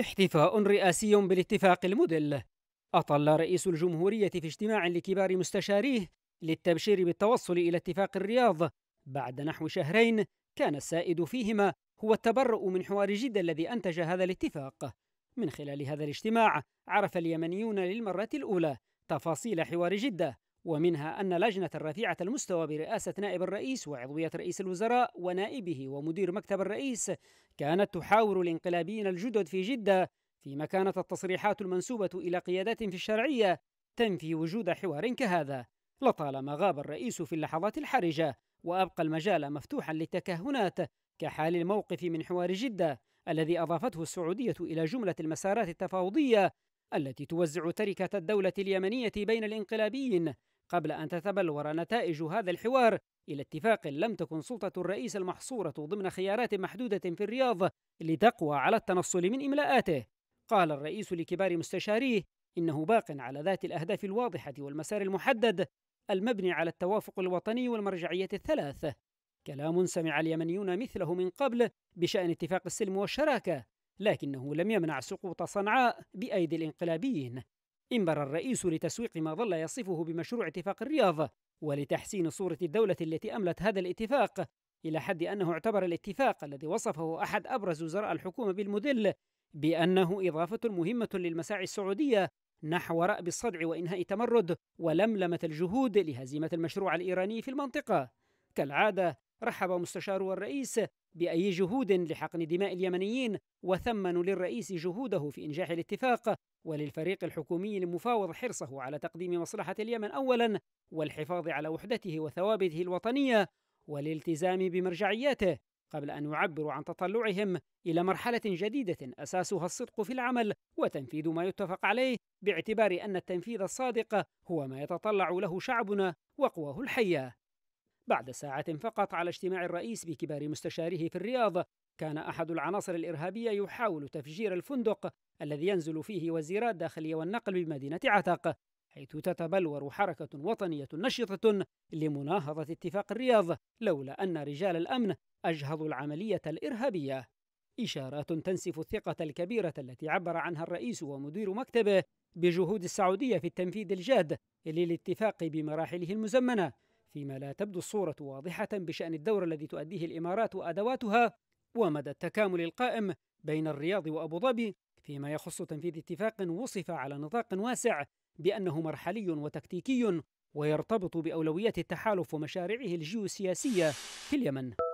احتفاء رئاسي بالاتفاق المدل أطل رئيس الجمهورية في اجتماع لكبار مستشاريه للتبشير بالتوصل إلى اتفاق الرياض بعد نحو شهرين كان السائد فيهما هو التبرؤ من حوار جدة الذي أنتج هذا الاتفاق من خلال هذا الاجتماع عرف اليمنيون للمرة الأولى تفاصيل حوار جدة ومنها أن لجنة الرفيعة المستوى برئاسة نائب الرئيس وعضوية رئيس الوزراء ونائبه ومدير مكتب الرئيس كانت تحاور الانقلابيين الجدد في جدة فيما كانت التصريحات المنسوبة إلى قيادات في الشرعية تنفي وجود حوار كهذا لطالما غاب الرئيس في اللحظات الحرجة وأبقى المجال مفتوحا للتكهنات كحال الموقف من حوار جدة الذي أضافته السعودية إلى جملة المسارات التفاوضية التي توزع تركة الدولة اليمنية بين الانقلابيين قبل أن تتبلور نتائج هذا الحوار إلى اتفاق لم تكن سلطة الرئيس المحصورة ضمن خيارات محدودة في الرياض لتقوى على التنصل من إملاءاته قال الرئيس لكبار مستشاريه إنه باق على ذات الأهداف الواضحة والمسار المحدد المبني على التوافق الوطني والمرجعية الثلاث كلام سمع اليمنيون مثله من قبل بشأن اتفاق السلم والشراكة لكنه لم يمنع سقوط صنعاء بأيدي الانقلابيين انبر الرئيس لتسويق ما ظل يصفه بمشروع اتفاق الرياض ولتحسين صورة الدولة التي أملت هذا الاتفاق إلى حد أنه اعتبر الاتفاق الذي وصفه أحد أبرز وزراء الحكومة بالمدل بأنه إضافة مهمة للمساعي السعودية نحو رأب الصدع وإنهاء تمرد ولملمة الجهود لهزيمة المشروع الإيراني في المنطقة كالعادة رحب مستشار الرئيس باي جهود لحقن دماء اليمنيين وثمنوا للرئيس جهوده في انجاح الاتفاق وللفريق الحكومي المفاوض حرصه على تقديم مصلحه اليمن اولا والحفاظ على وحدته وثوابته الوطنيه والالتزام بمرجعياته قبل ان يعبروا عن تطلعهم الى مرحله جديده اساسها الصدق في العمل وتنفيذ ما يتفق عليه باعتبار ان التنفيذ الصادق هو ما يتطلع له شعبنا وقواه الحيه بعد ساعة فقط على اجتماع الرئيس بكبار مستشاريه في الرياض كان أحد العناصر الإرهابية يحاول تفجير الفندق الذي ينزل فيه وزيرا الداخلية والنقل بمدينة عتق حيث تتبلور حركة وطنية نشطة لمناهضة اتفاق الرياض لولا أن رجال الأمن أجهضوا العملية الإرهابية إشارات تنسف الثقة الكبيرة التي عبر عنها الرئيس ومدير مكتبه بجهود السعودية في التنفيذ الجاد للاتفاق بمراحله المزمنة فيما لا تبدو الصورة واضحة بشأن الدور الذي تؤديه الإمارات وأدواتها ومدى التكامل القائم بين الرياض وأبو ظبي فيما يخص تنفيذ اتفاق وصف على نطاق واسع بأنه مرحلي وتكتيكي ويرتبط بأولويات التحالف ومشاريعه الجيوسياسية في اليمن